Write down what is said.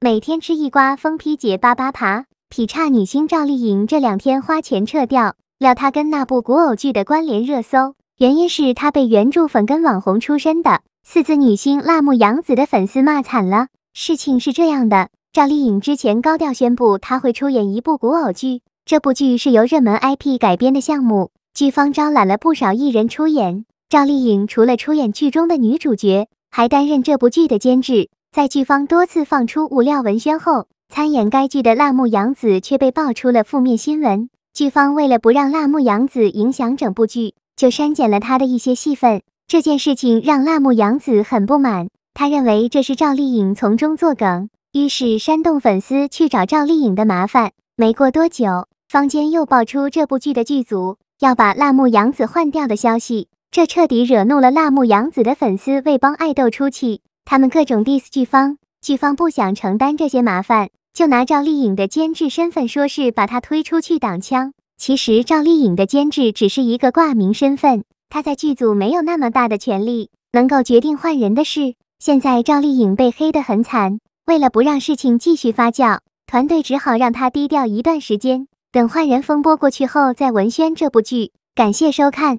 每天吃一瓜，疯批姐巴巴爬劈叉。女星赵丽颖这两天花钱撤掉，料她跟那部古偶剧的关联热搜，原因是她被原著粉跟网红出身的四字女星辣目洋子的粉丝骂惨了。事情是这样的，赵丽颖之前高调宣布她会出演一部古偶剧，这部剧是由热门 IP 改编的项目，剧方招揽了不少艺人出演。赵丽颖除了出演剧中的女主角，还担任这部剧的监制。在剧方多次放出物料文宣后，参演该剧的辣目洋子却被爆出了负面新闻。剧方为了不让辣目洋子影响整部剧，就删减了他的一些戏份。这件事情让辣目洋子很不满，他认为这是赵丽颖从中作梗，于是煽动粉丝去找赵丽颖的麻烦。没过多久，坊间又爆出这部剧的剧组要把辣目洋子换掉的消息，这彻底惹怒了辣目洋子的粉丝，为帮爱豆出气。他们各种 dis s 剧方，剧方不想承担这些麻烦，就拿赵丽颖的监制身份说事，把她推出去挡枪。其实赵丽颖的监制只是一个挂名身份，她在剧组没有那么大的权利，能够决定换人的事。现在赵丽颖被黑的很惨，为了不让事情继续发酵，团队只好让她低调一段时间，等换人风波过去后再文宣这部剧。感谢收看。